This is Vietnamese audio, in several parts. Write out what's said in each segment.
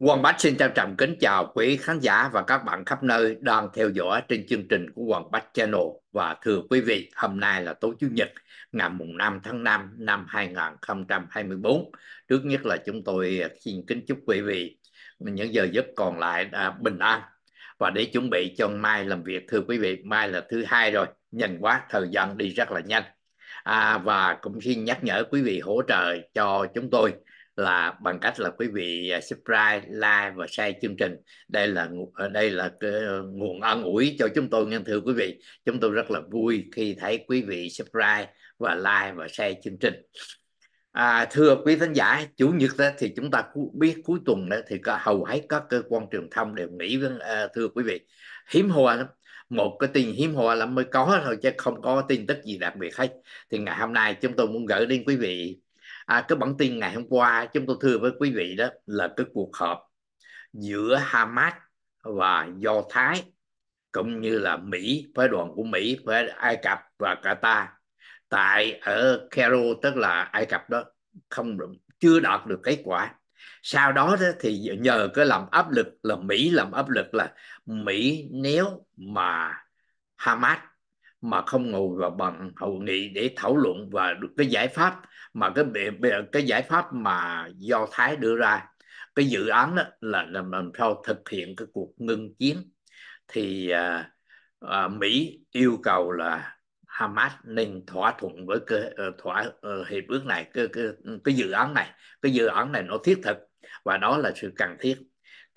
Hoàng Bách xin trân trọng kính chào quý khán giả và các bạn khắp nơi đang theo dõi trên chương trình của Hoàng Bách Channel và thưa quý vị, hôm nay là tối Chủ nhật ngày mùng 5 tháng 5 năm 2024. Trước nhất là chúng tôi xin kính chúc quý vị những giờ giấc còn lại đã à, bình an và để chuẩn bị cho mai làm việc thưa quý vị, mai là thứ hai rồi, nhanh quá thời gian đi rất là nhanh. À, và cũng xin nhắc nhở quý vị hỗ trợ cho chúng tôi là bằng cách là quý vị à, subscribe, like và share chương trình. Đây là ờ, đây là ờ, nguồn an ủi cho chúng tôi nhân thưa quý vị. Chúng tôi rất là vui khi thấy quý vị subscribe và like và share chương trình. À, thưa quý khán giả, chủ nhật đó thì chúng ta biết cuối tuần đó thì có, hầu hết các cơ quan truyền thông đều nghĩ với à, thưa quý vị hiếm hoa lắm một cái tin hiếm hoa lắm mới có thôi chứ không có tin tức gì đặc biệt hết thì ngày hôm nay chúng tôi muốn gửi đến quý vị à, cái bản tin ngày hôm qua chúng tôi thưa với quý vị đó là cái cuộc họp giữa Hamas và Do Thái cũng như là Mỹ phái đoàn của Mỹ với Ai Cập và Qatar tại ở Cairo tức là Ai Cập đó không chưa đạt được kết quả sau đó, đó thì nhờ cái làm áp lực là Mỹ làm áp lực là Mỹ nếu mà Hamas mà không ngồi vào bằng hội nghị để thảo luận và cái giải pháp mà cái cái giải pháp mà do Thái đưa ra cái dự án đó là làm làm sao thực hiện cái cuộc ngưng chiến thì à, à, Mỹ yêu cầu là Hamas nên thỏa thuận với cái ờ, thỏa ờ, hiệp ước này cái, cái cái dự án này cái dự án này nó thiết thực và đó là sự cần thiết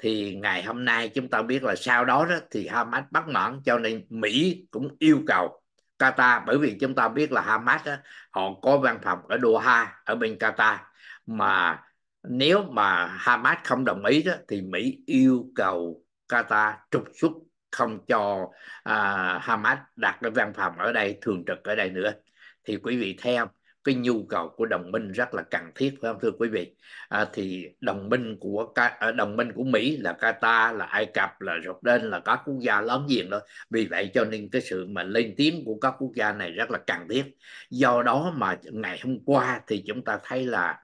thì ngày hôm nay chúng ta biết là sau đó, đó thì Hamas bất mãn cho nên Mỹ cũng yêu cầu Qatar bởi vì chúng ta biết là Hamas đó, họ có văn phòng ở Doha ở bên Qatar mà nếu mà Hamas không đồng ý đó, thì Mỹ yêu cầu Qatar trục xuất không cho à, Hamas đặt cái văn phòng ở đây thường trực ở đây nữa thì quý vị theo cái nhu cầu của đồng minh rất là cần thiết phải không thưa quý vị à, thì đồng minh của à, đồng minh của Mỹ là Qatar là Ai Cập là Jordan là các quốc gia lớn diện đó vì vậy cho nên cái sự mà lên tiếng của các quốc gia này rất là cần thiết do đó mà ngày hôm qua thì chúng ta thấy là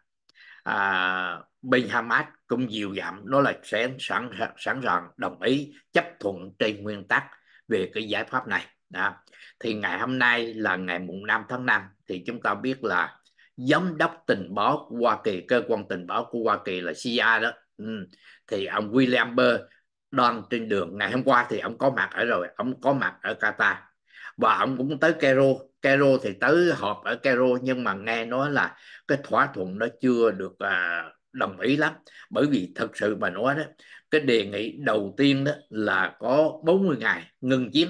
à, bên Hamas cũng dịu dặn đó là sẽ sẵn sẵn sàng đồng ý chấp thuận trên nguyên tắc về cái giải pháp này đó. thì ngày hôm nay là ngày mùng 5 tháng 5 thì chúng ta biết là giám đốc tình báo của Hoa Kỳ cơ quan tình báo của Hoa Kỳ là CIA đó ừ. thì ông William Burr đòn trên đường ngày hôm qua thì ông có mặt ở rồi ông có mặt ở Qatar và ông cũng tới Cairo Cairo thì tới họp ở Cairo nhưng mà nghe nói là cái thỏa thuận nó chưa được à, đồng ý lắm bởi vì thật sự mà nói đó cái đề nghị đầu tiên đó là có 40 ngày ngừng chiến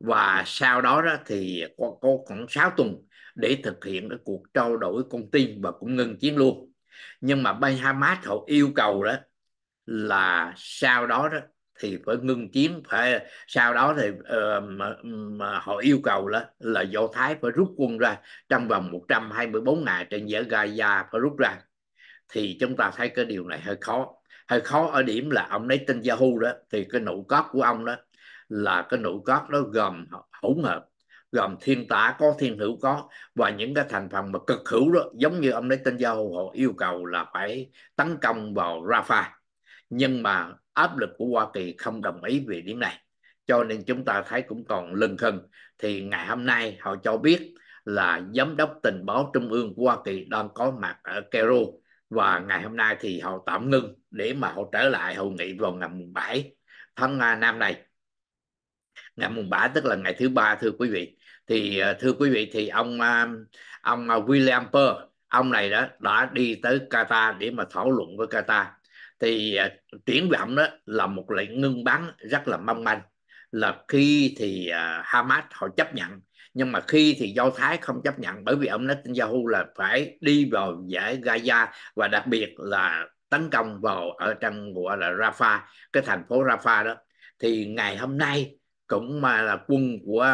và sau đó đó thì có, có khoảng 6 tuần để thực hiện cái cuộc trao đổi con tin và cũng ngừng chiến luôn nhưng mà bên Hamas họ yêu cầu đó là sau đó đó thì phải ngừng chiến phải sau đó thì uh, mà, mà họ yêu cầu là là do thái phải rút quân ra trong vòng 124 ngày trên giải Gaza phải rút ra thì chúng ta thấy cái điều này hơi khó hơi khó ở điểm là ông lấy tên Yahoo đó thì cái nụ cốt của ông đó là cái nội các nó gồm hỗn hợp gồm thiên tả có thiên hữu có và những cái thành phần mà cực hữu đó giống như ông lấy tên giao họ yêu cầu là phải tấn công vào Rafah nhưng mà áp lực của Hoa Kỳ không đồng ý về điểm này cho nên chúng ta thấy cũng còn lừng khừng thì ngày hôm nay họ cho biết là giám đốc tình báo trung ương của Hoa Kỳ đang có mặt ở Cairo và ngày hôm nay thì họ tạm ngưng để mà họ trở lại hội nghị vào ngày 7 tháng à, năm này ngày mùng ba tức là ngày thứ ba thưa quý vị thì ờ, thưa quý vị thì ông ờ, ông ờ, William Pearl ông này đó đã đi tới Qatar để mà thảo luận với Qatar thì triển vọng đó là một lệnh ngưng bắn rất là mong manh là khi thì Hamas họ chấp nhận nhưng mà khi thì do thái không chấp nhận bởi vì ông Netanyahu là phải đi vào giải Gaza và đặc biệt là tấn công vào ở trong gọi là Rafah cái thành phố Rafah đó thì ngày hôm nay cũng mà là quân của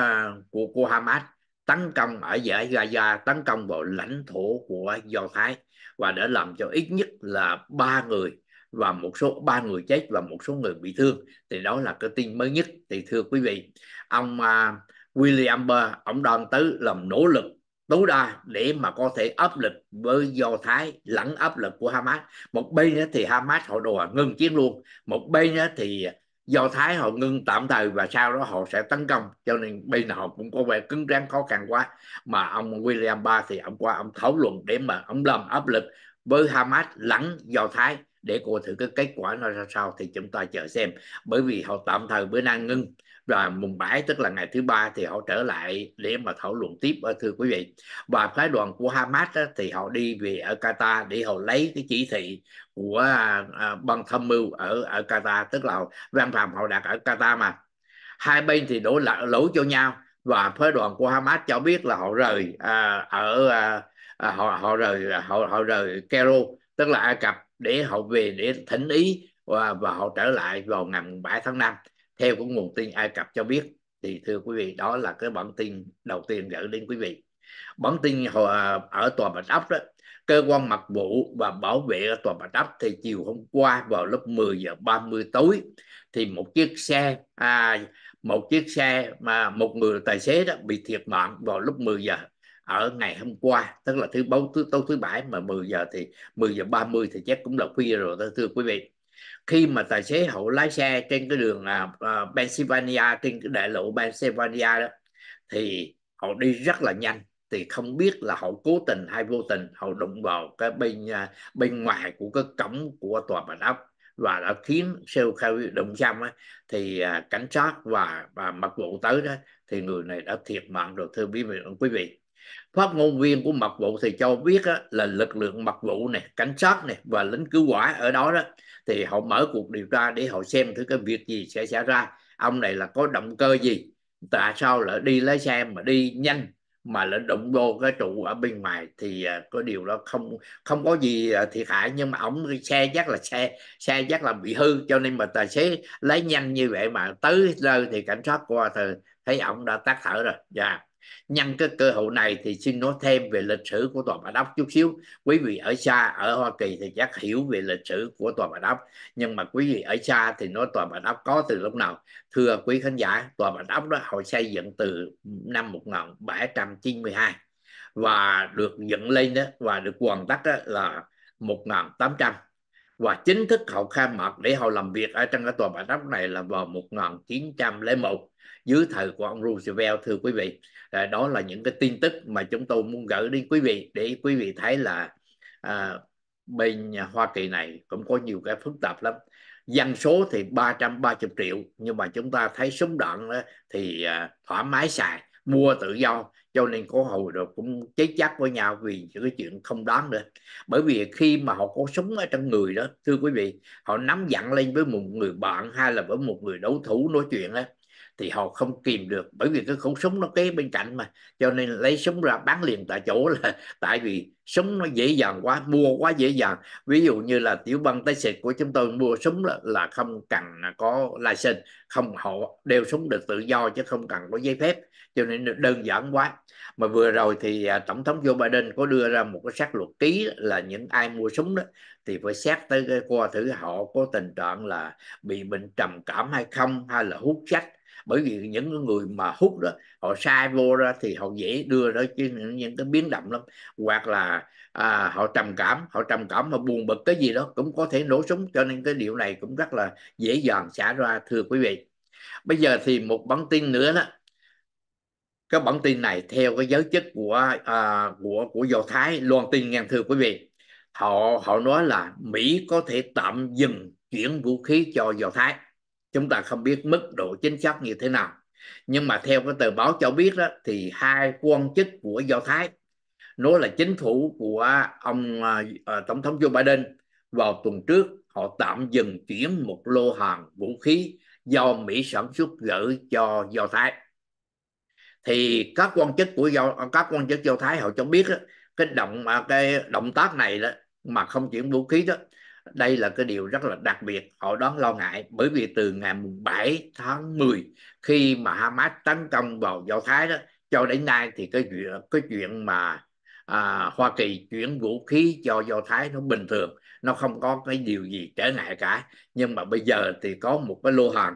của của Hamas tấn công ở giải Gaza tấn công vào lãnh thổ của Do Thái và đã làm cho ít nhất là ba người và một số ba người chết và một số người bị thương thì đó là cái tin mới nhất thì thưa quý vị ông uh, William Burr ông đang tới làm nỗ lực tối đa để mà có thể áp lực với do thái lẫn áp lực của hamas một bên thì hamas họ đòi ngừng chiến luôn một bên thì do thái họ ngưng tạm thời và sau đó họ sẽ tấn công cho nên bây giờ họ cũng có vẻ cứng rắn khó khăn quá mà ông William ba thì ông qua ông thảo luận để mà ông làm áp lực với Hamas lẫn do thái để coi thử cái kết quả nó ra sao thì chúng ta chờ xem bởi vì họ tạm thời bữa nay ngưng và mùng 7 tức là ngày thứ ba thì họ trở lại để mà thảo luận tiếp ờ, thưa quý vị và phái đoàn của Hamas thì họ đi về ở Qatar để họ lấy cái chỉ thị của à, à ban tham mưu ở ở Qatar tức là văn phòng họ đặt ở Qatar mà hai bên thì đổ lỗi cho nhau và phái đoàn của Hamas cho biết là họ rời à, ở à, à, họ họ rời họ họ rời Cairo tức là Ai Cập để họ về để thỉnh ý và, và họ trở lại vào ngày 7 tháng 5 theo của nguồn tin Ai Cập cho biết thì thưa quý vị đó là cái bản tin đầu tiên gửi đến quý vị bản tin à, ở tòa bạch ốc đó cơ quan mật vụ và bảo vệ ở tòa bạch ốc thì chiều hôm qua vào lúc 10 giờ 30 tối thì một chiếc xe à, một chiếc xe mà một người tài xế đó bị thiệt mạng vào lúc 10 giờ ở ngày hôm qua tức là thứ bốn thứ tối thứ bảy mà 10 giờ thì 10 giờ 30 thì chắc cũng là khuya rồi đó thưa quý vị khi mà tài xế hậu lái xe trên cái đường uh, Pennsylvania trên cái đại lộ Pennsylvania đó thì họ đi rất là nhanh thì không biết là họ cố tình hay vô tình họ đụng vào cái bên uh, bên ngoài của cái cổng của tòa bạch ốc và đã khiến siêu khai đụng xong á, thì uh, cảnh sát và, và mật vụ tới đó thì người này đã thiệt mạng rồi thưa quý vị quý vị phát ngôn viên của mật vụ thì cho biết á, là lực lượng mật vụ này cảnh sát này và lính cứu hỏa ở đó đó thì họ mở cuộc điều tra để họ xem thử cái việc gì sẽ xảy ra ông này là có động cơ gì tại sao lại đi lái xe mà đi nhanh mà lại động vô cái trụ ở bên ngoài thì à, có điều đó không không có gì à, thiệt hại nhưng mà ổng xe chắc là xe xe chắc là bị hư cho nên mà tài xế lái nhanh như vậy mà tới nơi thì cảnh sát qua thì thấy ổng đã tắt thở rồi dạ yeah nhân cái cơ hội này thì xin nói thêm về lịch sử của tòa bạch ốc chút xíu quý vị ở xa ở hoa kỳ thì chắc hiểu về lịch sử của tòa bạch ốc nhưng mà quý vị ở xa thì nói tòa bạch ốc có từ lúc nào thưa quý khán giả tòa bạch ốc đó họ xây dựng từ năm 1792 và được dựng lên đó và được hoàn tất đó là 1800 và chính thức họ khai mạc để họ làm việc ở trong cái tòa bạch ốc này là vào 1901 dưới thời của ông Roosevelt thưa quý vị à, đó là những cái tin tức mà chúng tôi muốn gửi đến quý vị để quý vị thấy là à, bên Hoa Kỳ này cũng có nhiều cái phức tạp lắm dân số thì 330 triệu nhưng mà chúng ta thấy súng đạn thì à, thoải mái xài mua tự do cho nên có hồi rồi cũng cháy chát với nhau vì những cái chuyện không đoán nữa bởi vì khi mà họ có súng ở trong người đó thưa quý vị họ nắm dặn lên với một người bạn hay là với một người đấu thủ nói chuyện đó thì họ không kìm được bởi vì cái khẩu súng nó kế bên cạnh mà cho nên lấy súng ra bán liền tại chỗ là tại vì súng nó dễ dàng quá mua quá dễ dàng ví dụ như là tiểu băng tay xịt của chúng tôi mua súng là, là không cần có license không họ đeo súng được tự do chứ không cần có giấy phép cho nên đơn giản quá mà vừa rồi thì à, tổng thống Joe Biden có đưa ra một cái xác luật ký là những ai mua súng đó thì phải xét tới cái coi thử họ có tình trạng là bị bệnh trầm cảm hay không hay là hút sách bởi vì những người mà hút đó họ sai vô ra thì họ dễ đưa đó chứ những cái biến động lắm hoặc là à, họ trầm cảm họ trầm cảm mà buồn bực cái gì đó cũng có thể nổ súng cho nên cái điều này cũng rất là dễ dàng xảy ra thưa quý vị bây giờ thì một bản tin nữa đó cái bản tin này theo cái giới chức của uh, của của do thái loan tin ngang thưa quý vị họ họ nói là mỹ có thể tạm dừng chuyển vũ khí cho do thái chúng ta không biết mức độ chính xác như thế nào nhưng mà theo cái tờ báo cho biết đó thì hai quan chức của do thái nói là chính phủ của ông uh, tổng thống joe biden vào tuần trước họ tạm dừng chuyển một lô hàng vũ khí do mỹ sản xuất gửi cho do thái thì các quan chức của do các quan chức do thái họ cho biết đó, cái động à, cái động tác này đó mà không chuyển vũ khí đó đây là cái điều rất là đặc biệt họ đón lo ngại bởi vì từ ngày 7 tháng 10 khi mà Hamas tấn công vào Do Thái đó cho đến nay thì cái chuyện cái chuyện mà à, Hoa Kỳ chuyển vũ khí cho Do Thái nó bình thường nó không có cái điều gì trở ngại cả nhưng mà bây giờ thì có một cái lô hàng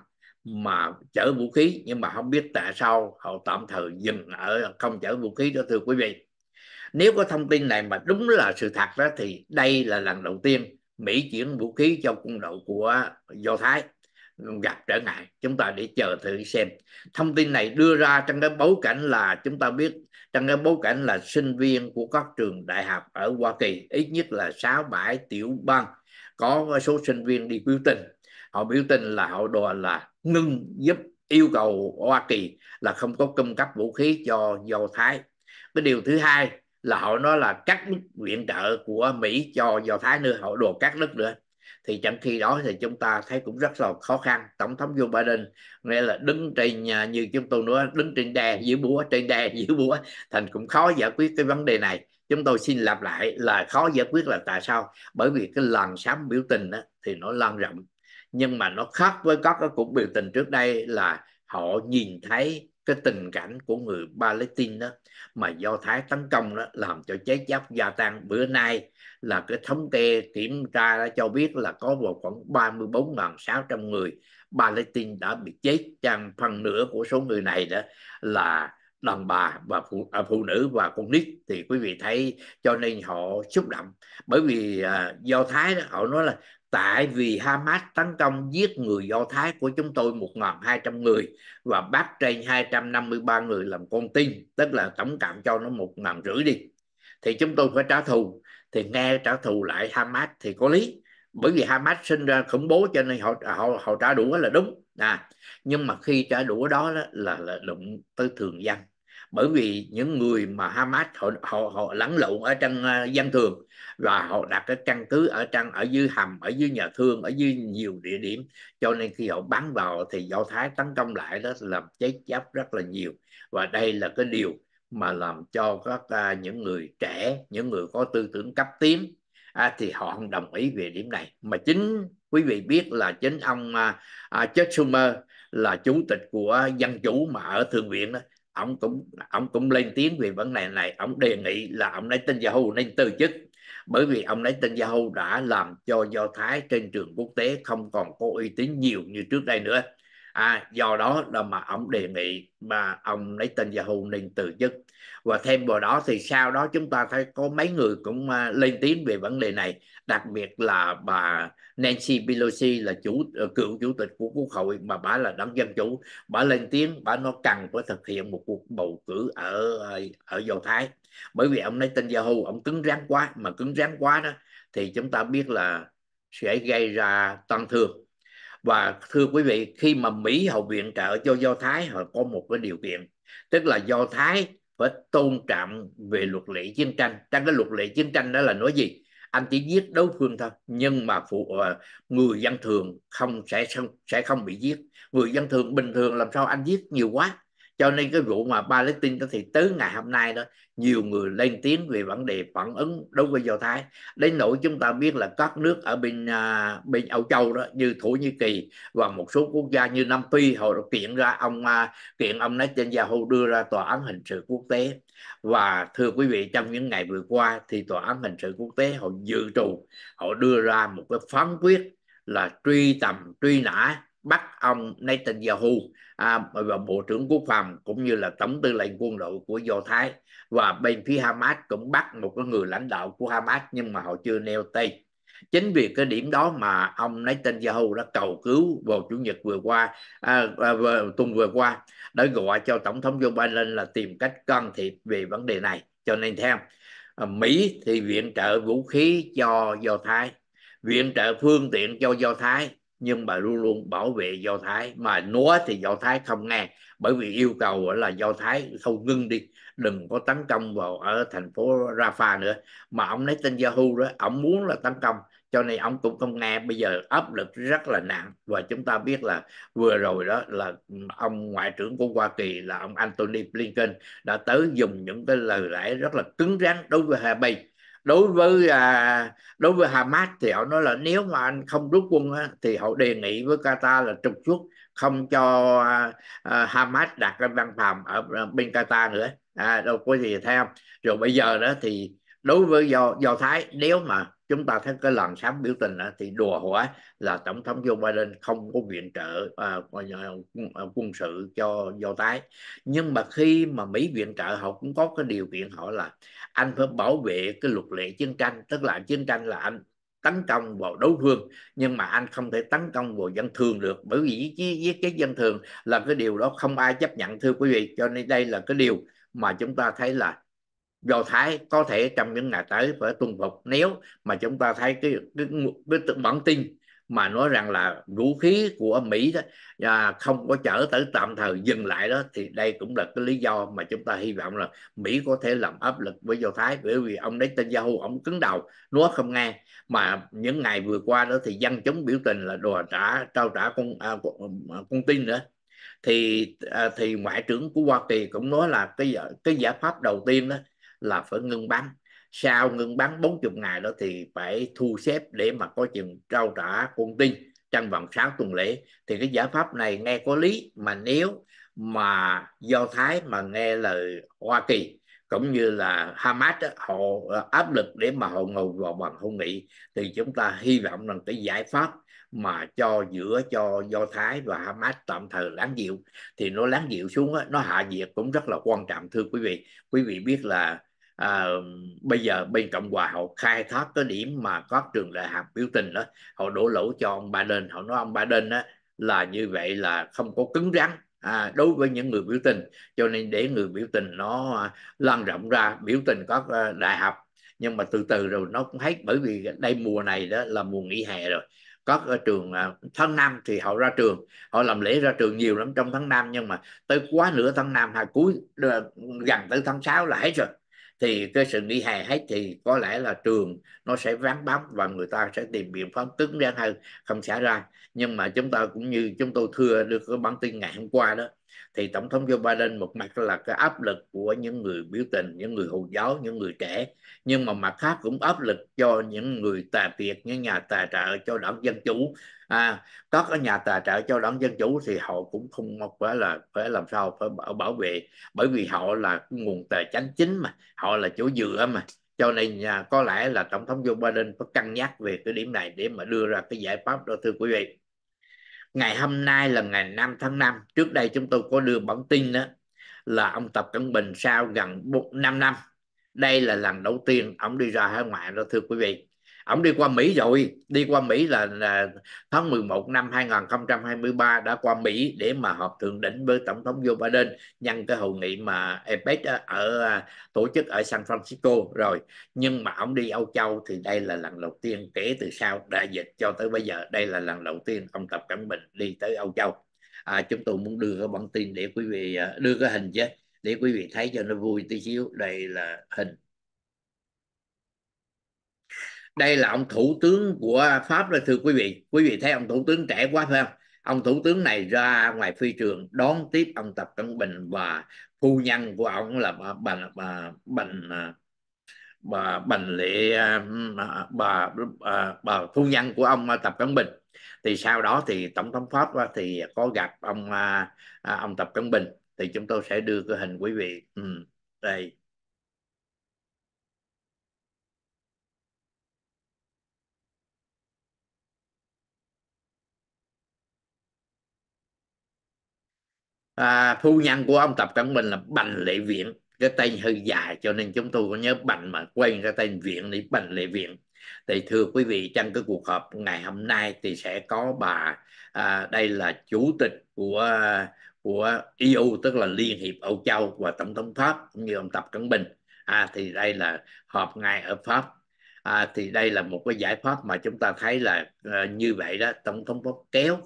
mà chở vũ khí nhưng mà không biết tại sao họ tạm thời dừng ở không chở vũ khí đó thưa quý vị nếu có thông tin này mà đúng là sự thật đó thì đây là lần đầu tiên Mỹ chuyển vũ khí cho quân đội của Do Thái gặp trở ngại chúng ta để chờ thử xem thông tin này đưa ra trong cái bối cảnh là chúng ta biết trong cái bối cảnh là sinh viên của các trường đại học ở Hoa Kỳ ít nhất là 6 bãi tiểu bang có số sinh viên đi biểu tình họ biểu tình là họ đòi là ngưng giúp yêu cầu Hoa Kỳ là không có cung cấp vũ khí cho Do Thái. Cái điều thứ hai là họ nói là cắt đứt viện trợ của Mỹ cho Do Thái nữa, họ đồ cắt đứt nữa. Thì trong khi đó thì chúng ta thấy cũng rất là khó khăn. Tổng thống Joe Biden nghĩa là đứng trên à, như chúng tôi nói đứng trên đè giữa búa trên đè giữa búa thành cũng khó giải quyết cái vấn đề này chúng tôi xin lặp lại là khó giải quyết là tại sao bởi vì cái làn sóng biểu tình đó, thì nó lan rộng nhưng mà nó khác với các cái cuộc biểu tình trước đây là họ nhìn thấy cái tình cảnh của người Palestine đó mà do Thái tấn công đó làm cho cháy giáp gia tăng bữa nay là cái thống kê kiểm tra đã cho biết là có vào khoảng 34.600 người Palestine đã bị chết chăng phần nửa của số người này đó là đàn bà và phụ, à, phụ nữ và con nít thì quý vị thấy cho nên họ xúc động bởi vì à, do thái đó, họ nói là tại vì Hamas tấn công giết người Do Thái của chúng tôi 1.200 người và bắt trên 253 người làm con tin, tức là tổng cộng cho nó một ngàn rưỡi đi. Thì chúng tôi phải trả thù, thì nghe trả thù lại Hamas thì có lý. Bởi vì Hamas sinh ra khủng bố cho nên họ họ, họ trả đũa là đúng. À, nhưng mà khi trả đũa đó là, là, là đụng tới thường dân bởi vì những người mà Hamas họ họ, họ lẫn lộn ở trong uh, dân thường và họ đặt cái căn cứ ở trong ở dưới hầm ở dưới nhà thương ở dưới nhiều địa điểm cho nên khi họ bắn vào thì do thái tấn công lại đó làm cháy giáp rất là nhiều và đây là cái điều mà làm cho các uh, những người trẻ những người có tư tưởng cấp tiến à, thì họ không đồng ý về điểm này mà chính quý vị biết là chính ông à, uh, à, Chuck Schumer là chủ tịch của dân chủ mà ở thượng viện đó ông cũng ông cũng lên tiếng về vấn đề này ông đề nghị là ông nói tin Yahoo nên từ chức bởi vì ông nói tin Yahoo đã làm cho Do Thái trên trường quốc tế không còn có uy tín nhiều như trước đây nữa à, do đó là mà ông đề nghị mà ông lấy tên Yahoo nên từ chức và thêm vào đó thì sau đó chúng ta thấy có mấy người cũng à, lên tiếng về vấn đề này đặc biệt là bà Nancy Pelosi là chủ ờ, cựu chủ tịch của quốc hội mà bà là đảng dân chủ bà lên tiếng bà nó cần phải thực hiện một cuộc bầu cử ở à, ở dầu thái bởi vì ông lấy tên Yahoo ông cứng rắn quá mà cứng rắn quá đó thì chúng ta biết là sẽ gây ra tăng thương và thưa quý vị khi mà Mỹ họ viện trợ cho Do Thái họ có một cái điều kiện tức là Do Thái phải tôn trọng về luật lệ chiến tranh trong cái luật lệ chiến tranh đó là nói gì anh chỉ giết đối phương thôi nhưng mà phụ ờ, người dân thường không sẽ sẽ không bị giết người dân thường bình thường làm sao anh giết nhiều quá cho nên cái vụ mà Palestine thì tới ngày hôm nay đó nhiều người lên tiếng về vấn đề phản ứng đối với do thái đến nỗi chúng ta biết là các nước ở bên à, bên Âu Châu đó như Thổ Nhĩ Kỳ và một số quốc gia như Nam Phi họ kiện ra ông à, kiện ông nói trên Yahoo đưa ra tòa án hình sự quốc tế và thưa quý vị trong những ngày vừa qua thì tòa án hình sự quốc tế họ dự trù họ đưa ra một cái phán quyết là truy tầm truy nã bắt ông Netanyahu à, và bộ trưởng quốc phòng cũng như là tổng tư lệnh quân đội của do thái và bên phía Hamas cũng bắt một cái người lãnh đạo của Hamas nhưng mà họ chưa nêu tên chính vì cái điểm đó mà ông Netanyahu đã cầu cứu vào chủ nhật vừa qua à, à, tuần vừa qua đã gọi cho tổng thống Joe Biden là tìm cách can thiệp về vấn đề này cho nên theo à, Mỹ thì viện trợ vũ khí cho do thái viện trợ phương tiện cho do thái nhưng bà luôn luôn bảo vệ do thái mà nói thì do thái không nghe bởi vì yêu cầu là do thái thôi ngưng đi đừng có tấn công vào ở thành phố Rafah nữa mà ông lấy tên Yahoo đó ông muốn là tấn công cho nên ông cũng không nghe bây giờ áp lực rất là nặng và chúng ta biết là vừa rồi đó là ông ngoại trưởng của Hoa Kỳ là ông Antony Blinken đã tới dùng những cái lời lẽ rất là cứng rắn đối với Hà Bay đối với à, đối với Hamas thì họ nói là nếu mà anh không rút quân thì họ đề nghị với Qatar là trục xuất không cho à, à, Hamas đặt cái văn phòng ở bên Qatar nữa à, đâu có gì theo rồi bây giờ đó thì đối với do do Thái nếu mà chúng ta thấy cái làn sóng biểu tình thì đùa hỏi là tổng thống Joe Biden không có viện trợ à, à quân sự cho do tái nhưng mà khi mà Mỹ viện trợ họ cũng có cái điều kiện họ là anh phải bảo vệ cái luật lệ chiến tranh tức là chiến tranh là anh tấn công vào đối phương nhưng mà anh không thể tấn công vào dân thường được bởi vì giết với cái dân thường là cái điều đó không ai chấp nhận thưa quý vị cho nên đây là cái điều mà chúng ta thấy là Do Thái có thể trong những ngày tới phải tuân phục nếu mà chúng ta thấy cái cái, cái, cái bản tin mà nói rằng là vũ khí của Mỹ đó à, không có chở tới tạm thời dừng lại đó thì đây cũng là cái lý do mà chúng ta hy vọng là Mỹ có thể làm áp lực với Do Thái bởi vì ông tên Yahoo ông cứng đầu nó không nghe mà những ngày vừa qua đó thì dân chúng biểu tình là đòi trả trao trả con à, con, à, con tin nữa thì à, thì ngoại trưởng của Hoa Kỳ cũng nói là cái cái giải pháp đầu tiên đó là phải ngưng bắn sau ngưng bắn 40 ngày đó thì phải thu xếp để mà có chừng trao trả công ty trong vòng 6 tuần lễ thì cái giải pháp này nghe có lý mà nếu mà do thái mà nghe lời hoa kỳ cũng như là Hamas đó, họ áp lực để mà họ ngồi vào bàn hội nghị thì chúng ta hy vọng rằng cái giải pháp mà cho giữa cho do thái và hamas tạm thời lắng dịu thì nó lắng dịu xuống đó, nó hạ nhiệt cũng rất là quan trọng thưa quý vị quý vị biết là à, bây giờ bên cộng hòa họ khai thác cái điểm mà các trường đại học biểu tình đó họ đổ lỗi cho ông biden họ nói ông biden đó, là như vậy là không có cứng rắn à, đối với những người biểu tình cho nên để người biểu tình nó à, lan rộng ra biểu tình các à, đại học nhưng mà từ từ rồi nó cũng hết bởi vì đây mùa này đó là mùa nghỉ hè rồi có ở trường à, tháng năm thì họ ra trường họ làm lễ ra trường nhiều lắm trong tháng năm nhưng mà tới quá nửa tháng năm hay cuối gần tới tháng 6 là hết rồi thì cái sự nghỉ hè hết thì có lẽ là trường nó sẽ ván bám và người ta sẽ tìm biện pháp cứng rắn hơn không xảy ra nhưng mà chúng ta cũng như chúng tôi thưa được cái bản tin ngày hôm qua đó thì tổng thống Joe Biden một mặt là cái áp lực của những người biểu tình, những người hồi giáo, những người trẻ, nhưng mà mặt khác cũng áp lực cho những người tà tiệt, những nhà tài trợ cho đảng dân chủ. À, các nhà tài trợ cho đảng dân chủ thì họ cũng không mong phải là phải làm sao phải bảo, bảo vệ, bởi vì họ là nguồn tài chính chính mà, họ là chỗ dựa mà. Cho nên có lẽ là tổng thống Joe Biden có cân nhắc về cái điểm này để mà đưa ra cái giải pháp đó thưa quý vị ngày hôm nay là ngày 5 tháng 5 trước đây chúng tôi có đưa bản tin đó là ông Tập Cận Bình sau gần 5 năm đây là lần đầu tiên ông đi ra hải ngoại đó thưa quý vị ông đi qua Mỹ rồi đi qua Mỹ là, là tháng 11 năm 2023 đã qua Mỹ để mà họp thượng đỉnh với tổng thống Joe Biden nhân cái hội nghị mà APEC ở à, tổ chức ở San Francisco rồi nhưng mà ông đi Âu Châu thì đây là lần đầu tiên kể từ sau đại dịch cho tới bây giờ đây là lần đầu tiên ông Tập Cận Bình đi tới Âu Châu à, chúng tôi muốn đưa cái bản tin để quý vị à, đưa cái hình chứ để quý vị thấy cho nó vui tí xíu đây là hình đây là ông thủ tướng của pháp đó thưa quý vị quý vị thấy ông thủ tướng trẻ quá phải không ông thủ tướng này ra ngoài phi trường đón tiếp ông tập cận bình và phu nhân của ông là bà bà bà à, bà à, à, bà, bà lệ bà, bà, bà, bà phu nhân của ông tập cận bình thì sau đó thì tổng thống pháp thì có gặp ông ông tập cận bình thì chúng tôi sẽ đưa cái hình quý vị ừ, đây à, phu nhân của ông tập cận bình là bành lệ viện cái tên hơi dài cho nên chúng tôi có nhớ bành mà quên cái tên viện để bành lệ viện thì thưa quý vị trong cái cuộc họp ngày hôm nay thì sẽ có bà à, đây là chủ tịch của của EU tức là Liên hiệp Âu Châu và Tổng thống Pháp cũng như ông Tập Cận Bình à, thì đây là họp ngày ở Pháp à, thì đây là một cái giải pháp mà chúng ta thấy là à, như vậy đó tổng thống pháp kéo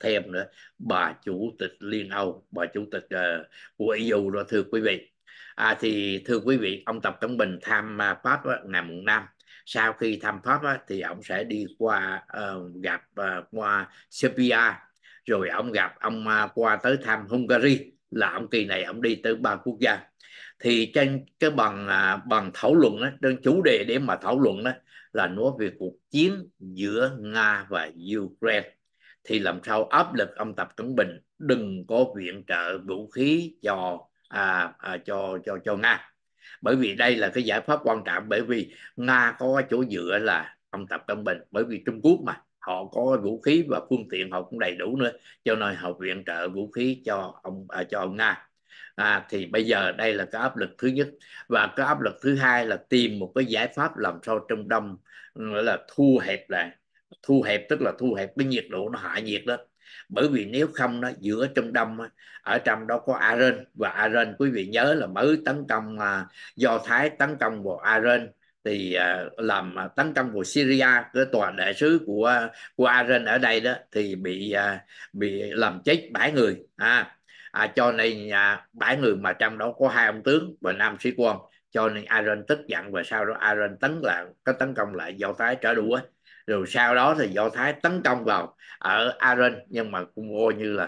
thêm nữa bà chủ tịch liên âu bà chủ tịch à, của eu đó thưa quý vị à, thì thưa quý vị ông tập cận bình thăm à, pháp đó, ngày mùng năm sau khi thăm pháp á, thì ông sẽ đi qua uh, gặp uh, qua Serbia rồi ông gặp ông uh, qua tới thăm Hungary là ông kỳ này ông đi tới ba quốc gia thì trên cái bằng à, bằng thảo luận đó, trên chủ đề để mà thảo luận đó là nói về cuộc chiến giữa nga và ukraine thì làm sao áp lực ông tập cận bình đừng có viện trợ vũ khí cho à, à, cho cho cho nga bởi vì đây là cái giải pháp quan trọng bởi vì nga có chỗ dựa là ông tập cận bình bởi vì trung quốc mà họ có vũ khí và phương tiện họ cũng đầy đủ nữa cho nên họ viện trợ vũ khí cho ông à, cho ông nga à, thì bây giờ đây là cái áp lực thứ nhất và cái áp lực thứ hai là tìm một cái giải pháp làm sao trong đông gọi là thu hẹp lại thu hẹp tức là thu hẹp cái nhiệt độ nó hạ nhiệt đó bởi vì nếu không nó giữa trong đông ở trong đó có Iran và Iran quý vị nhớ là mới tấn công à, do Thái tấn công vào Iran thì à, làm à, tấn công vào Syria cái tòa đại sứ của à, của Iran ở đây đó thì bị à, bị làm chết bảy người à à, cho nên à, bảy người mà trong đó có hai ông tướng và năm sĩ quan cho nên Aaron tức giận và sau đó Aaron tấn là có tấn công lại do thái trả đũa rồi sau đó thì do thái tấn công vào ở Aaron nhưng mà cũng coi như là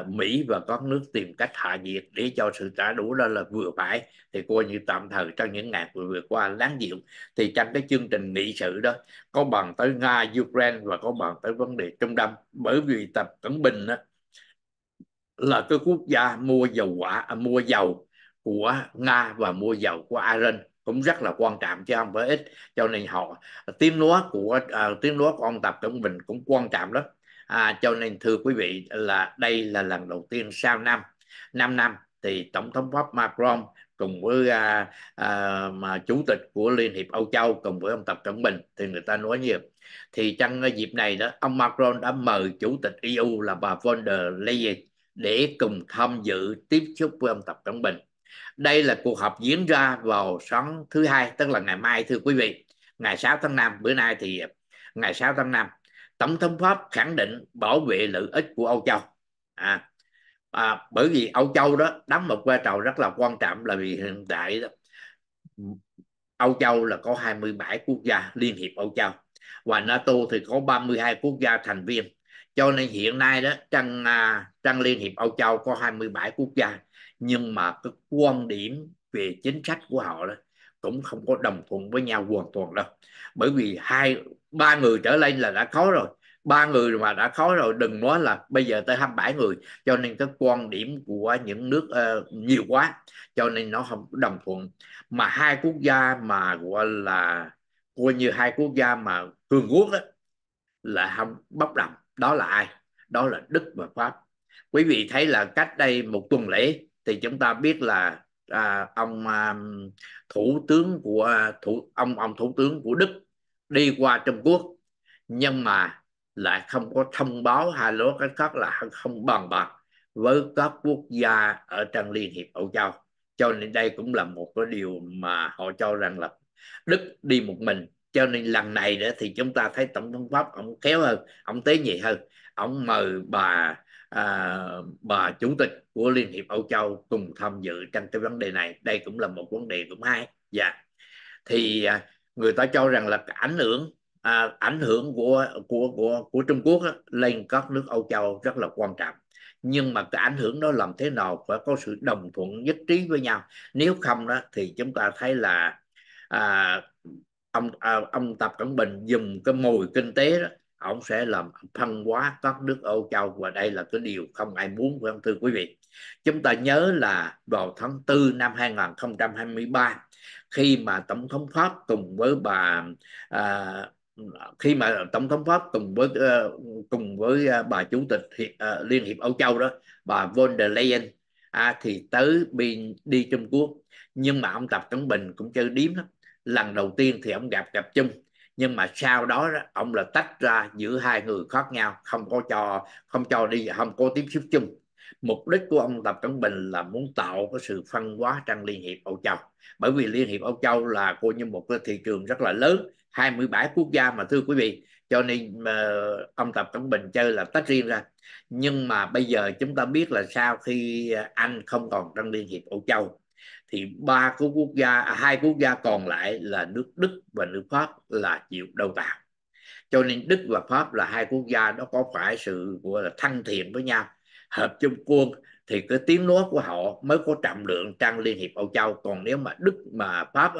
uh, Mỹ và các nước tìm cách hạ nhiệt để cho sự trả đũa đó là vừa phải thì coi như tạm thời trong những ngày vừa vừa qua láng giềng thì trong cái chương trình nghị sự đó có bàn tới Nga, Ukraine và có bàn tới vấn đề Trung Đông bởi vì Tập Cận Bình đó, là cái quốc gia mua dầu quả à, mua dầu của nga và mua dầu của iran cũng rất là quan trọng chứ không phải ít cho nên họ tiếng nói của à, tiếng nói của ông tập cận bình cũng quan trọng đó à, cho nên thưa quý vị là đây là lần đầu tiên sau năm 5 năm thì tổng thống pháp macron cùng với à, à, mà chủ tịch của liên hiệp âu châu cùng với ông tập cận bình thì người ta nói nhiều thì trong dịp này đó ông macron đã mời chủ tịch eu là bà von der leyen để cùng tham dự tiếp xúc với ông Tập Cận Bình. Đây là cuộc họp diễn ra vào sáng thứ hai, tức là ngày mai thưa quý vị, ngày 6 tháng 5, bữa nay thì ngày 6 tháng 5, Tổng thống Pháp khẳng định bảo vệ lợi ích của Âu Châu. À, à, bởi vì Âu Châu đó đóng một vai trò rất là quan trọng là vì hiện tại đó, Âu Châu là có 27 quốc gia Liên hiệp Âu Châu và NATO thì có 32 quốc gia thành viên cho nên hiện nay đó trong à, trong liên hiệp Âu Châu có 27 quốc gia nhưng mà cái quan điểm về chính sách của họ đó cũng không có đồng thuận với nhau hoàn toàn đâu bởi vì hai ba người trở lên là đã khó rồi ba người mà đã khó rồi đừng nói là bây giờ tới 27 người cho nên cái quan điểm của những nước uh, nhiều quá cho nên nó không đồng thuận mà hai quốc gia mà gọi là coi như hai quốc gia mà cường quốc đó, là không bất đồng đó là ai đó là đức và pháp quý vị thấy là cách đây một tuần lễ thì chúng ta biết là à, ông à, thủ tướng của à, thủ ông ông thủ tướng của đức đi qua trung quốc nhưng mà lại không có thông báo hay lúa cái khác là không bằng bạc với các quốc gia ở trong liên hiệp âu châu cho nên đây cũng là một cái điều mà họ cho rằng là đức đi một mình cho nên lần này đó thì chúng ta thấy tổng thống pháp ông khéo hơn ông tế nhị hơn ông mời bà à, bà chủ tịch của liên hiệp âu châu cùng tham dự tranh cái vấn đề này đây cũng là một vấn đề cũng hay dạ yeah. thì à, người ta cho rằng là ảnh hưởng à, ảnh hưởng của của của của Trung Quốc á, lên các nước Âu Châu rất là quan trọng nhưng mà cái ảnh hưởng đó làm thế nào phải có sự đồng thuận nhất trí với nhau nếu không đó thì chúng ta thấy là à, ông à, ông tập cận bình dùng cái mùi kinh tế đó ông sẽ làm phân hóa các nước Âu Châu và đây là cái điều không ai muốn phải không thưa quý vị chúng ta nhớ là vào tháng 4 năm 2023 khi mà tổng thống Pháp cùng với bà à, khi mà tổng thống Pháp cùng với ờ, cùng với ờ, bà chủ tịch hiệp, à, ờ, Liên hiệp Âu Châu đó bà von der Leyen à, thì tới bên đi Trung Quốc nhưng mà ông Tập Cận Bình cũng chơi điếm lắm lần đầu tiên thì ông gặp gặp chung nhưng mà sau đó ông là tách ra giữa hai người khác nhau không có cho không cho đi không có tiếp xúc chung mục đích của ông tập cận bình là muốn tạo cái sự phân hóa trong liên hiệp âu châu bởi vì liên hiệp âu châu là coi như một cái thị trường rất là lớn 27 quốc gia mà thưa quý vị cho nên uh, ông tập cận bình chơi là tách riêng ra nhưng mà bây giờ chúng ta biết là sau khi anh không còn trong liên hiệp âu châu thì ba của quốc gia à, hai quốc gia còn lại là nước Đức và nước Pháp là chịu đầu vào cho nên Đức và Pháp là hai quốc gia nó có phải sự gọi là thân thiện với nhau hợp chung quân thì cái tiếng nói của họ mới có trọng lượng trong Liên hiệp Âu Châu còn nếu mà Đức mà Pháp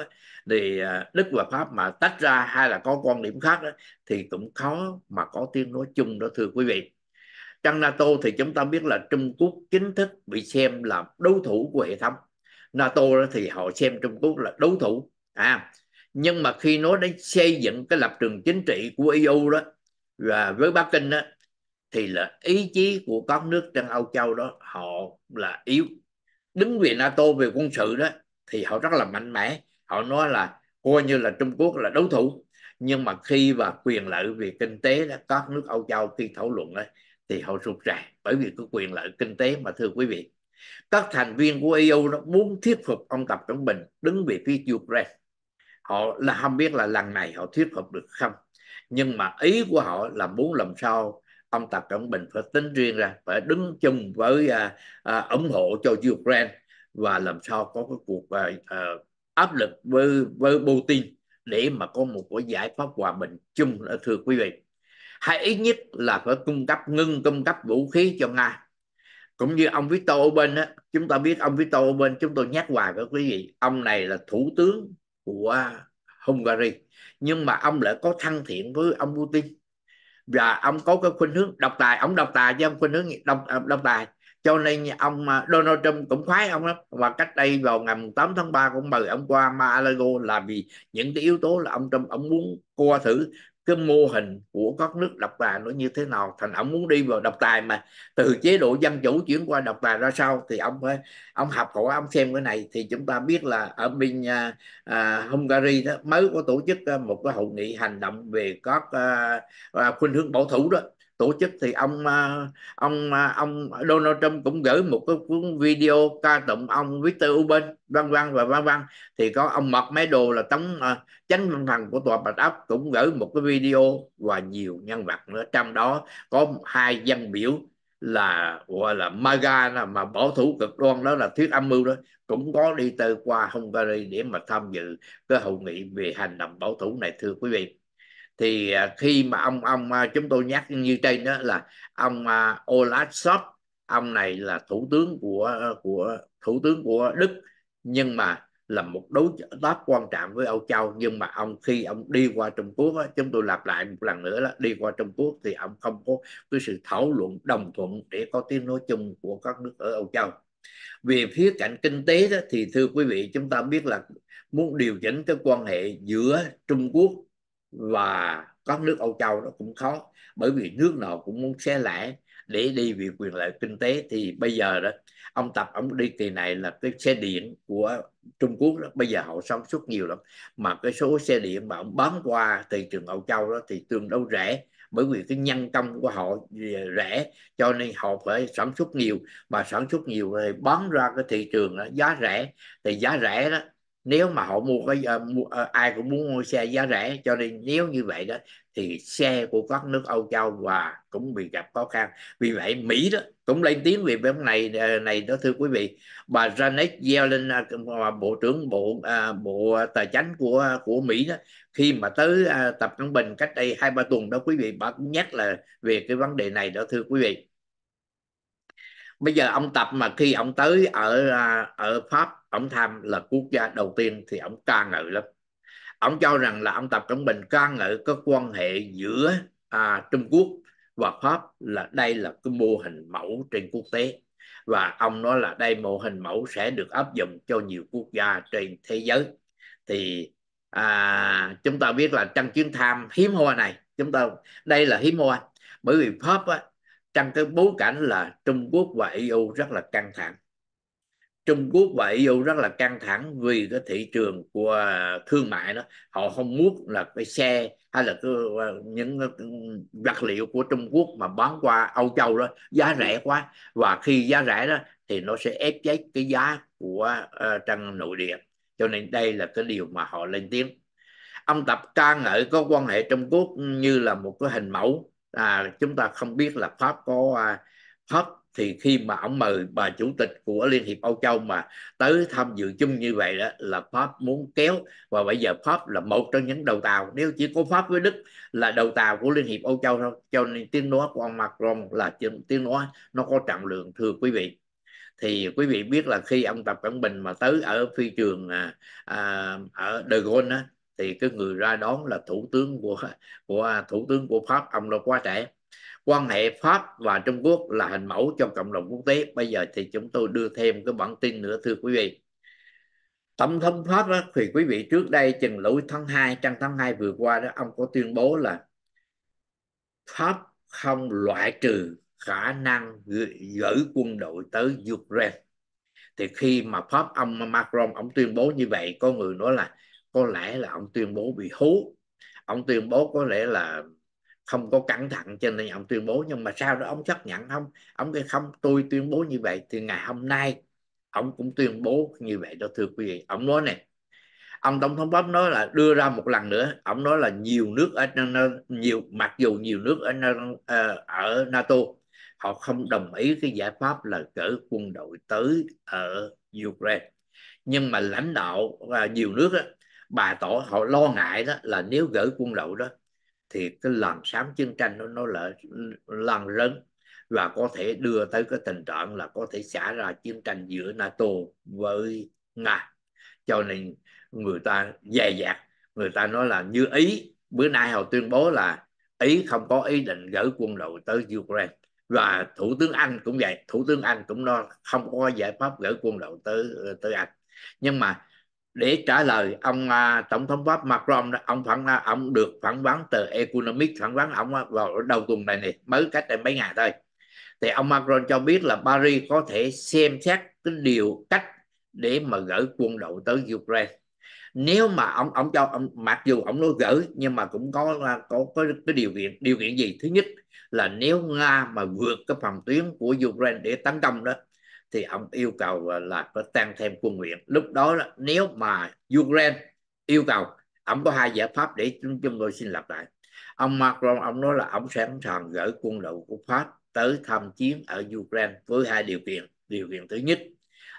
thì à, Đức và Pháp mà tách ra hay là có quan điểm khác thì cũng khó mà có tiếng nói chung đó thưa quý vị trong NATO thì chúng ta biết là Trung Quốc chính thức bị xem là đối thủ của hệ thống NATO thì họ xem Trung Quốc là đối thủ à nhưng mà khi nói đến xây dựng cái lập trường chính trị của EU đó và với Bắc Kinh đó thì là ý chí của các nước trong Âu Châu đó họ là yếu đứng về NATO về quân sự đó thì họ rất là mạnh mẽ họ nói là coi như là Trung Quốc là đối thủ nhưng mà khi và quyền lợi về kinh tế đó, các nước Âu Châu khi thảo luận đó, thì họ sụt rè bởi vì cái quyền lợi kinh tế mà thưa quý vị các thành viên của EU nó muốn thuyết phục ông Tập Cận Bình đứng về phía Ukraine họ là không biết là lần này họ thuyết phục được không nhưng mà ý của họ là muốn làm sao ông Tập Cận Bình phải tính riêng ra phải đứng chung với à, à, ủng hộ cho Ukraine và làm sao có cái cuộc à, à, áp lực với với Putin để mà có một cái giải pháp hòa bình chung thưa quý vị hay ít nhất là phải cung cấp ngưng cung cấp vũ khí cho nga cũng như ông Victor Orbán á chúng ta biết ông Victor Orbán chúng tôi nhắc hoài các quý vị ông này là thủ tướng của Hungary nhưng mà ông lại có thân thiện với ông Putin và ông có cái khuynh hướng độc tài ông độc tài chứ ông khuynh hướng độc ờ, độc tài cho nên ông ờ, Donald Trump cũng khoái ông lắm và cách đây vào ngày 8 tháng 3 cũng mời ông qua Malago là vì những cái yếu tố là ông Trump ông muốn qua thử cái mô hình của các nước độc tài nó như thế nào thành ông muốn đi vào độc tài mà từ chế độ dân chủ chuyển qua độc tài ra sao thì ông phải ông học hỏi ông xem cái này thì chúng ta biết là ở bên à, à Hungary đó mới có tổ chức à, một cái hội nghị hành động về các à, à khuynh hướng bảo thủ đó tổ chức thì ông à, ông à, ông Donald Trump cũng gửi một cái cuốn video ca tụng ông Victor Uben vân vân và vân vân thì có ông mặc máy đồ là tống à, chánh văn phòng của tòa Bạch ấp cũng gửi một cái video và nhiều nhân vật nữa trong đó có hai dân biểu là gọi là MAGA là mà bảo thủ cực đoan đó là thuyết âm mưu đó cũng có đi từ qua Hungary để mà tham dự cái hội nghị về hành động bảo thủ này thưa quý vị thì à, khi mà ông ông à, chúng tôi nhắc như trên đó là ông à, Olaf Scholz ông này là thủ tướng của của thủ tướng của Đức nhưng mà là một đối tác quan trọng với Âu Châu nhưng mà ông khi ông đi qua Trung Quốc chúng tôi lặp lại một lần nữa là đi qua Trung Quốc thì ông không có cái sự thảo luận đồng thuận để có tiếng nói chung của các nước ở Âu Châu về phía cạnh kinh tế đó, thì thưa quý vị chúng ta biết là muốn điều chỉnh cái quan hệ giữa Trung Quốc và các nước Âu Châu nó cũng khó bởi vì nước nào cũng muốn xé lẻ để đi vì quyền lợi kinh tế thì bây giờ đó ông tập ông đi kỳ này là cái xe điện của Trung Quốc đó bây giờ họ sản xuất nhiều lắm mà cái số xe điện mà ông bán qua thị trường Âu Châu đó thì tương đối rẻ bởi vì cái nhân công của họ rẻ cho nên họ phải sản xuất nhiều mà sản xuất nhiều thì bán ra cái thị trường đó giá rẻ thì giá rẻ đó nếu mà họ mua cái uh, mua, uh, ai cũng muốn mua xe giá rẻ cho nên nếu như vậy đó thì xe của các nước Âu Châu và cũng bị gặp khó khăn vì vậy Mỹ đó cũng lên tiếng về vấn này ờ, này đó thưa quý vị bà Janet Yellen à, à, bộ trưởng bộ uh, bộ tài chính của của Mỹ đó khi mà tới uh, tập trung bình cách đây hai ba tuần đó quý vị bà cũng nhắc là về cái vấn đề này đó thưa quý vị bây giờ ông tập mà khi ông tới ở à, ở pháp ông tham là quốc gia đầu tiên thì ông ca ngợi lắm ông cho rằng là ông tập cận bình ca ngợi có quan hệ giữa à, trung quốc và pháp là đây là cái mô hình mẫu trên quốc tế và ông nói là đây mô hình mẫu sẽ được áp dụng cho nhiều quốc gia trên thế giới thì à, chúng ta biết là trong chuyến tham hiếm hoa này chúng ta đây là hiếm hoa bởi vì pháp á, trong cái bối cảnh là Trung Quốc và EU rất là căng thẳng Trung Quốc và EU rất là căng thẳng vì cái thị trường của thương mại đó họ không muốn là cái xe hay là cái, ờ, những vật liệu của Trung Quốc mà bán qua Âu Châu đó giá rẻ quá và khi giá rẻ đó thì nó sẽ ép chết cái giá của uh, trong nội địa cho nên đây là cái điều mà họ lên tiếng ông tập ca ngợi có quan hệ Trung Quốc như là một cái hình mẫu à, chúng ta không biết là pháp có à, pháp thì khi mà ông mời bà chủ tịch của liên hiệp âu châu mà tới tham dự chung như vậy đó là pháp muốn kéo và bây giờ pháp là một trong những đầu tàu nếu chỉ có pháp với đức là đầu tàu của liên hiệp âu châu thôi cho nên tiếng nói của ông macron là tiếng nói nó có trọng lượng thưa quý vị thì quý vị biết là khi ông tập cận bình mà tới ở phi trường à, à, ở de gaulle đó, thì cái người ra đón là thủ tướng của của thủ tướng của pháp ông là quá trẻ quan hệ pháp và trung quốc là hình mẫu cho cộng đồng quốc tế bây giờ thì chúng tôi đưa thêm cái bản tin nữa thưa quý vị tổng thống pháp đó, thì quý vị trước đây chừng lũi tháng 2 trong tháng 2 vừa qua đó ông có tuyên bố là pháp không loại trừ khả năng gửi quân đội tới Ukraine thì khi mà Pháp ông Macron ông tuyên bố như vậy có người nói là có lẽ là ông tuyên bố bị hú ông tuyên bố có lẽ là không có cẩn thận cho nên ông tuyên bố nhưng mà sau đó ông chấp nhận không ông cái không tôi tuyên bố như vậy thì ngày hôm nay ông cũng tuyên bố như vậy đó thưa quý vị ông nói này ông tổng thống bấm nói là đưa ra một lần nữa ông nói là nhiều nước ở nhiều mặc dù nhiều nước ở ờ, ở nato họ không đồng ý cái giải pháp là cử quân đội tới ở ukraine nhưng mà lãnh đạo và nhiều nước bà tổ họ lo ngại đó là nếu gửi quân đội đó thì cái làn sóng chiến tranh nó nó là lan rớn và có thể đưa tới cái tình trạng là có thể xảy ra chiến tranh giữa NATO với Nga cho nên người ta dè dặt người ta nói là như Ý bữa nay họ tuyên bố là Ý không có ý định gửi quân đội tới Ukraine và thủ tướng Anh cũng vậy thủ tướng Anh cũng nói không có giải pháp gửi quân đội tới tới Anh nhưng mà để trả lời ông à, tổng thống pháp Macron đó, ông phản ông được phỏng vấn từ Economic phỏng vấn ông vào đầu tuần này này mới cách đây mấy ngày thôi thì ông Macron cho biết là Paris có thể xem xét cái điều cách để mà gửi quân đội tới Ukraine nếu mà ông ông cho ông mặc dù ông nói gửi nhưng mà cũng có à, có có cái điều kiện điều kiện gì thứ nhất là nếu nga mà vượt cái phòng tuyến của ukraine để tấn công đó thì ông yêu cầu ờ, là có tăng thêm quân nguyện lúc đó nếu mà Ukraine yêu cầu ông có hai giải pháp để chúng chúng tôi xin lặp lại ông Macron ông nói là ông sẵn sàng gửi quân đội của Pháp tới tham chiến ở Ukraine với hai điều kiện điều kiện thứ nhất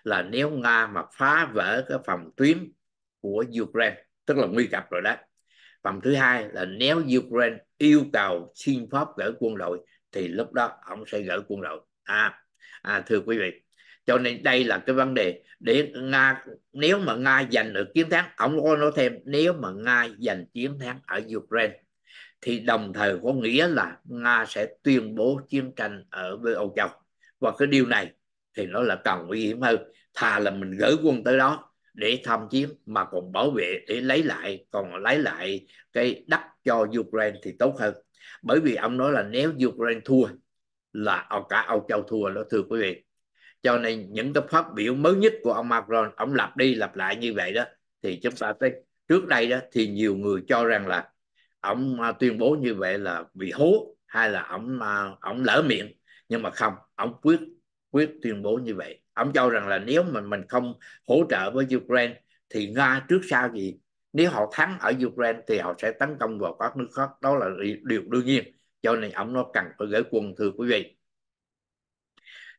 là nếu Nga mà phá vỡ cái phòng tuyến của Ukraine tức là nguy cấp rồi đó phòng thứ hai là nếu Ukraine yêu cầu xin Pháp gửi quân đội thì lúc đó ông sẽ gửi quân đội à, à thưa quý vị cho nên đây là cái vấn đề để nga nếu mà nga giành được chiến thắng ông có nói thêm nếu mà nga giành chiến thắng ở ukraine thì đồng thời có nghĩa là nga sẽ tuyên bố chiến tranh ở với âu châu và cái điều này thì nó là càng nguy hiểm hơn thà là mình gửi quân tới đó để tham chiến mà còn bảo vệ để lấy lại còn lấy lại cái đất cho Ukraine thì tốt hơn bởi vì ông nói là nếu Ukraine thua là cả Âu Châu thua đó thưa quý vị cho nên những cái phát biểu mới nhất của ông Macron ông lặp đi lặp lại như vậy đó thì chúng ta thấy trước đây đó thì nhiều người cho rằng là ông à, tuyên bố như vậy là bị hố hay là ông à, ông lỡ miệng nhưng mà không ông quyết quyết tuyên bố như vậy ông cho rằng là nếu mà mình không hỗ trợ với Ukraine thì Nga trước sau gì nếu họ thắng ở Ukraine thì họ sẽ tấn công vào các nước khác đó là điều đương nhiên cho nên ông nó cần phải gửi quân thư quý vị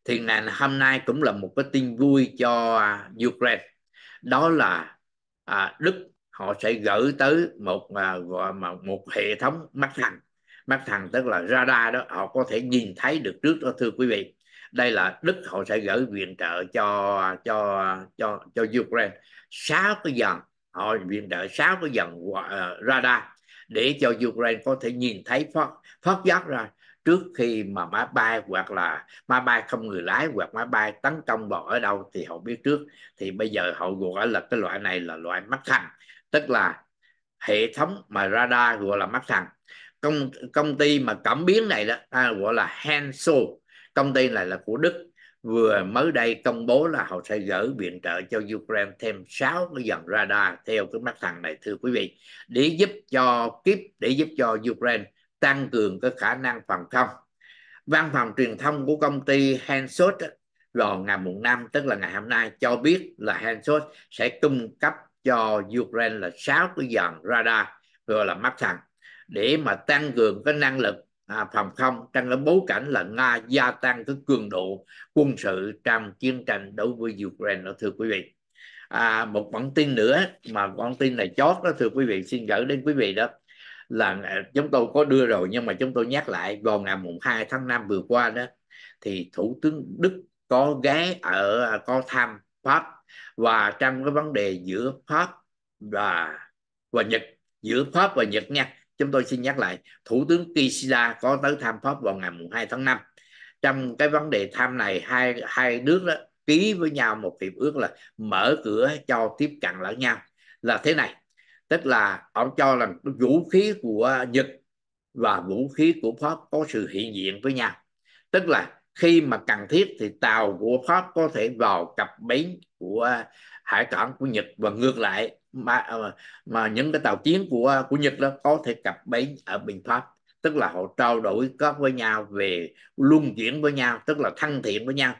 thì ngày hôm nay cũng là một cái tin vui cho à, Ukraine đó là à, Đức họ sẽ gửi tới một à, gọi mà một hệ thống mắt thần mắt thần tức là radar đó họ có thể nhìn thấy được trước đó thưa quý vị đây là Đức họ sẽ gửi viện trợ cho à, cho à, cho cho Ukraine sáu cái dần họ viện trợ sáu cái dần uh, radar để cho Ukraine có thể nhìn thấy phát phát giác ra trước khi mà máy bay hoặc là máy bay không người lái hoặc máy bay tấn công vào ở đâu thì họ biết trước thì bây giờ họ gọi là cái loại này là loại mắt thần tức là hệ thống mà radar gọi là mắt thần công công ty mà cảm biến này đó à, gọi là Hanso công ty này là của Đức vừa mới đây công bố là họ sẽ gửi viện trợ cho Ukraine thêm 6 cái dòng radar theo cái mắt thần này thưa quý vị để giúp cho kiếp để giúp cho Ukraine tăng cường cái khả năng phòng không văn phòng truyền thông của công ty Hansot vào ngày mùng năm tức là ngày hôm nay cho biết là Hansot sẽ cung cấp cho Ukraine là sáu cái dàn radar gọi là mắt thần để mà tăng cường cái năng lực à, phòng không trong cái bối cảnh là Nga gia tăng cái cường độ quân sự trong chiến tranh đối với Ukraine đó thưa quý vị à, một bản tin nữa mà bản tin này chót đó thưa quý vị xin gửi đến quý vị đó là à, chúng tôi có đưa rồi nhưng mà chúng tôi nhắc lại vào ngày mùng 2 tháng 5 vừa qua đó thì thủ tướng Đức có ghé ở à, có thăm Pháp và trong cái vấn đề giữa Pháp và và Nhật giữa Pháp và Nhật nha chúng tôi xin nhắc lại thủ tướng Kishida có tới thăm Pháp vào ngày mùng 2 tháng 5 trong cái vấn đề thăm này hai hai nước đó ký với nhau một hiệp ước là mở cửa cho tiếp cận lẫn nhau là thế này tức là ông cho rằng vũ khí của Nhật và vũ khí của Pháp có sự hiện diện với nhau tức là khi mà cần thiết thì tàu của Pháp có thể vào cặp bến của à, hải cảng của Nhật và ngược lại mà à, mà những cái tàu chiến của à, của Nhật đó có thể cặp bến ở Bình Pháp tức là họ trao đổi các với nhau về luân chuyển với nhau tức là thân thiện với nhau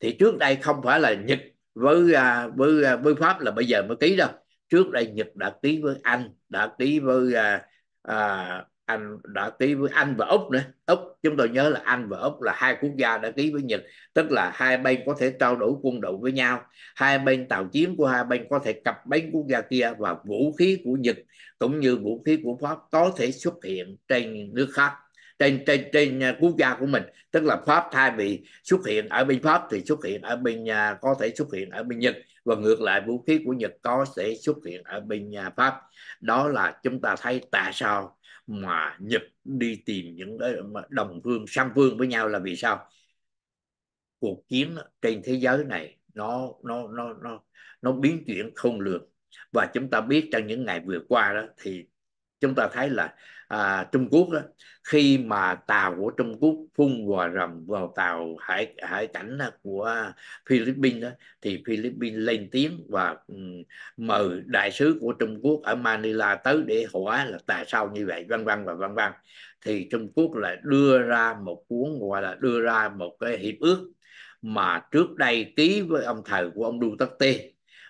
thì trước đây không phải là Nhật với với với Pháp là bây giờ mới ký đâu trước đây Nhật đã ký với Anh đã ký với à, à, anh đã ký với Anh và Úc nữa Úc chúng tôi nhớ là Anh và Úc là hai quốc gia đã ký với Nhật tức là hai bên có thể trao đổi quân đội với nhau hai bên tàu chiến của hai bên có thể cặp bánh quốc gia kia và vũ khí của Nhật cũng như vũ khí của Pháp có thể xuất hiện trên nước khác trên trên trên à, quốc gia của mình tức là Pháp thay vì xuất hiện ở bên Pháp thì xuất hiện ở bên à, có thể xuất hiện ở bên Nhật và ngược lại vũ khí của Nhật có sẽ xuất hiện ở bên nhà Pháp đó là chúng ta thấy tại sao mà Nhật đi tìm những đồng phương sang phương với nhau là vì sao cuộc chiến trên thế giới này nó nó nó nó nó biến chuyển không lường và chúng ta biết trong những ngày vừa qua đó thì chúng ta thấy là à, Trung Quốc đó, khi mà tàu của Trung Quốc phun hòa rồng vào tàu hải hải cảnh của Philippines đó, thì Philippines lên tiếng và mời đại sứ của Trung Quốc ở Manila tới để hỏi là tại sao như vậy vân vân và vân vân thì Trung Quốc lại đưa ra một cuốn gọi là đưa ra một cái hiệp ước mà trước đây ký với ông thầy của ông Duterte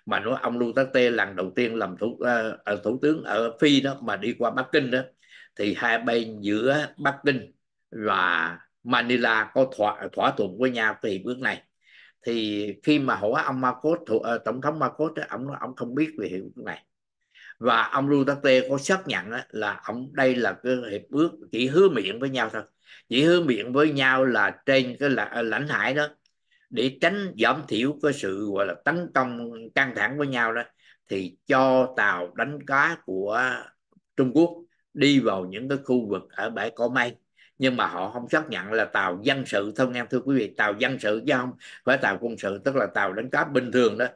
mà nói ông Duterte lần đầu tiên làm thủ uh, thủ tướng ở Phi đó mà đi qua Bắc Kinh đó thì hai bên giữa Bắc Kinh và Manila có thỏa thỏa thuận với nhau về bước này thì khi mà hỏi ông Marcos ờ, tổng thống Marcos ông nói ông không biết về hiệp ước này và ông Duterte có xác nhận là ông đây là cái hiệp ước chỉ hứa miệng với nhau thôi chỉ hứa miệng với nhau là trên cái là, ờ, lãnh hải đó để tránh giảm thiểu cái sự gọi là tấn công căng thẳng với nhau đó thì cho tàu đánh cá của Trung Quốc đi vào những cái khu vực ở bãi cỏ mây nhưng mà họ không xác nhận là tàu dân sự thôi nghe thưa quý vị tàu dân sự chứ không phải tàu quân sự tức là tàu đánh cá bình thường đó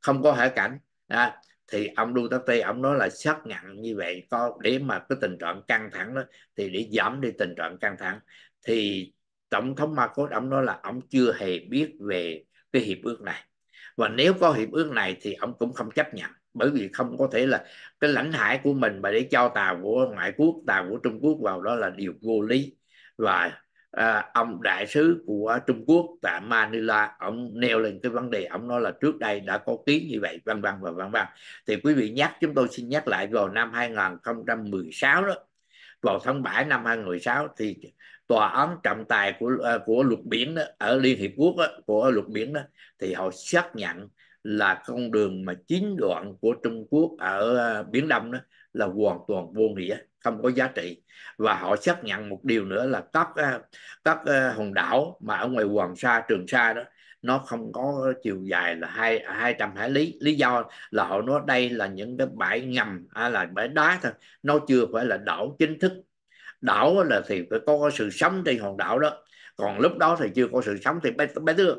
không có hải cảnh à, thì ông Duterte ông nói là xác nhận như vậy có để mà cái tình trạng căng thẳng đó thì để giảm đi tình trạng căng thẳng thì tổng thống Marcos ông nói là ông chưa hề biết về cái hiệp ước này và nếu có hiệp ước này thì ông cũng không chấp nhận bởi vì không có thể là cái lãnh hải của mình mà để cho tàu của ngoại quốc tàu của Trung Quốc vào đó là điều vô lý và à, ông đại sứ của Trung Quốc tại Manila ông nêu lên cái vấn đề ông nói là trước đây đã có ký như vậy vân vân và vân vân thì quý vị nhắc chúng tôi xin nhắc lại vào năm 2016 đó vào tháng 7 năm 2016 thì tòa án trọng tài của à, của luật biển đó, ở Liên Hiệp Quốc đó, của luật biển đó thì họ xác nhận là con đường mà chín đoạn của Trung Quốc ở à, Biển Đông đó là hoàn toàn vô nghĩa không có giá trị và họ xác nhận một điều nữa là các à, các à, hòn đảo mà ở ngoài Hoàng Sa Trường Sa đó nó không có chiều dài là hai hai trăm hải lý lý do là họ nói đây là những cái bãi ngầm hay là bãi đá thôi nó chưa phải là đảo chính thức đảo là thì phải có sự sống trên hòn đảo đó còn lúc đó thì chưa có sự sống thì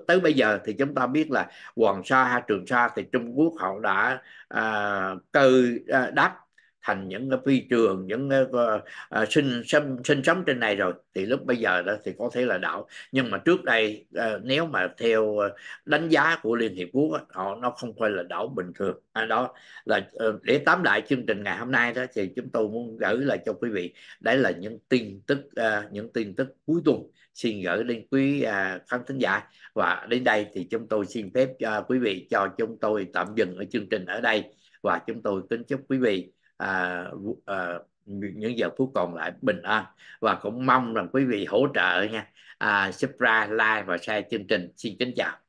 tới bây giờ thì chúng ta biết là Hoàng Sa hay Trường Sa thì Trung Quốc họ đã à, cơi à, đắp thành những cái phi trường những cái, uh, sinh sinh sinh sống trên này rồi thì lúc bây giờ đó thì có thể là đảo nhưng mà trước đây uh, nếu mà theo ờ, đánh giá của Liên Hiệp Quốc họ nó không phải là đảo bình thường à, đó là uh, để tám lại chương trình ngày hôm nay đó thì chúng tôi muốn gửi lại cho quý vị đấy là những tin tức uh, những tin tức cuối tuần xin gửi đến quý à, khán thính giả và đến đây thì chúng tôi xin phép à, quý vị cho chúng tôi tạm dừng ở chương trình ở đây và chúng tôi kính chúc quý vị à, à, những giờ phút còn lại bình an và cũng mong rằng quý vị hỗ trợ nha à, subscribe like và share chương trình xin kính chào